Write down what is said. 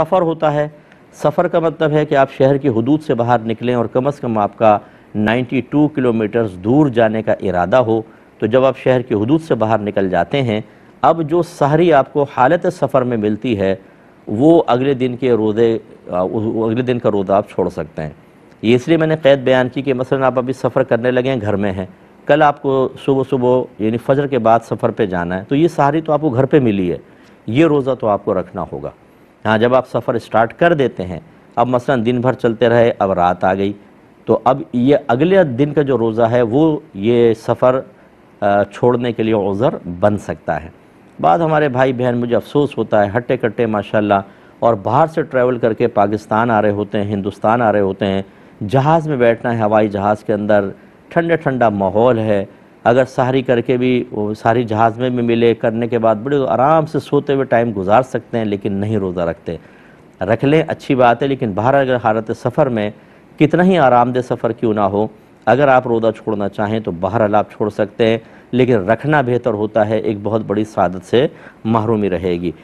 सफ़र होता है सफ़र का मतलब है कि आप शहर की हदूद से बाहर निकलें और कम अज़ कम आपका 92 किलोमीटर्स दूर जाने का इरादा हो तो जब आप शहर की हदूद से बाहर निकल जाते हैं अब जो सहरी आपको हालत सफ़र में मिलती है वो अगले दिन के रोज़े अगले दिन का रोज़ा आप छोड़ सकते हैं ये इसलिए मैंने कैद बयान की कि मसलन आप अभी सफ़र करने लगे हैं घर में हैं कल आपको सुबह सुबह यानी फजर के बाद सफ़र पे जाना है तो ये सहारी तो आपको घर पे मिली है ये रोज़ा तो आपको रखना होगा हाँ जब आप सफ़र स्टार्ट कर देते हैं अब मसलन दिन भर चलते रहे अब रात आ गई तो अब ये अगले दिन का जो रोज़ा है वो ये सफ़र छोड़ने के लिए उज़र बन सकता है बाद हमारे भाई बहन मुझे अफसोस होता है हट्टे कट्टे माशाल्लाह और बाहर से ट्रैवल करके पाकिस्तान आ रहे होते हैं हिंदुस्तान आ रहे होते हैं जहाज़ में बैठना है हवाई जहाज़ के अंदर ठंडा ठंडा माहौल है अगर सहारी करके भी वो सारी जहाज़ में भी मिले करने के बाद बड़े आराम से सोते हुए टाइम गुजार सकते हैं लेकिन नहीं रोज़ा रखते रख लें अच्छी बात है लेकिन बाहर अगर हालत सफ़र में कितना ही आरामदेह सफ़र क्यों ना हो अगर आप रोज़ा छोड़ना चाहें तो बाहर आप छोड़ सकते हैं लेकिन रखना बेहतर होता है एक बहुत बड़ी सादत से महरूमी रहेगी